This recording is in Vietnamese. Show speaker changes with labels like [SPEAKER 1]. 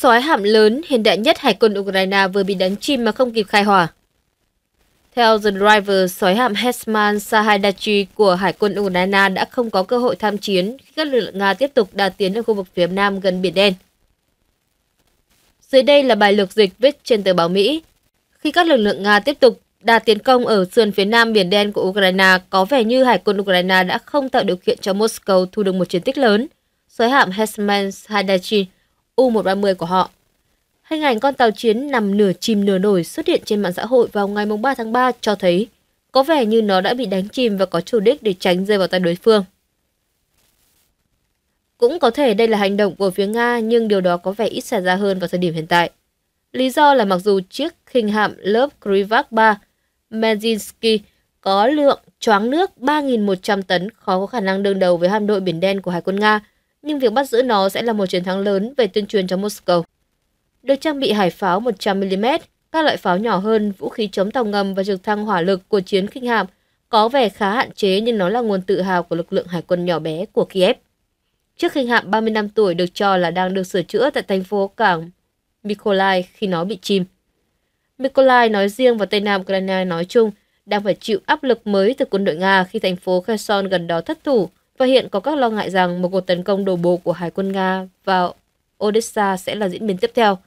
[SPEAKER 1] Sói hạm lớn hiện đại nhất hải quân Ukraine vừa bị đánh chìm mà không kịp khai hỏa. Theo The Driver, sói hạm Hetman Sahaidachi của Hải quân Ukraine đã không có cơ hội tham chiến khi các lực lượng Nga tiếp tục đà tiến ở khu vực phía nam gần Biển Đen. Dưới đây là bài lược dịch viết trên tờ báo Mỹ. Khi các lực lượng Nga tiếp tục đà tiến công ở sườn phía nam Biển Đen của Ukraine, có vẻ như Hải quân Ukraine đã không tạo điều kiện cho Moscow thu được một chiến tích lớn. Sói hạm Hetman Sahaidachi U-130 của họ. Hình ảnh con tàu chiến nằm nửa chìm nửa nổi xuất hiện trên mạng xã hội vào ngày 3 tháng 3 cho thấy có vẻ như nó đã bị đánh chìm và có chủ đích để tránh rơi vào tay đối phương. Cũng có thể đây là hành động của phía Nga nhưng điều đó có vẻ ít xảy ra hơn vào thời điểm hiện tại. Lý do là mặc dù chiếc khinh hạm lớp Krivak 3 Menzinsky có lượng choáng nước 3.100 tấn khó có khả năng đương đầu với hạm đội Biển Đen của Hải quân Nga – nhưng việc bắt giữ nó sẽ là một chiến thắng lớn về tuyên truyền cho Moscow. Được trang bị hải pháo 100mm, các loại pháo nhỏ hơn, vũ khí chống tàu ngầm và trực thăng hỏa lực của chiến khinh hạm có vẻ khá hạn chế nhưng nó là nguồn tự hào của lực lượng hải quân nhỏ bé của Kiev. Chiếc khinh hạm 35 tuổi được cho là đang được sửa chữa tại thành phố cảng Mykolaiv khi nó bị chìm. Mykolaiv nói riêng và Tây Nam Ukraine nói chung đang phải chịu áp lực mới từ quân đội Nga khi thành phố Kherson gần đó thất thủ và hiện có các lo ngại rằng một cuộc tấn công đổ bộ của Hải quân Nga vào Odessa sẽ là diễn biến tiếp theo.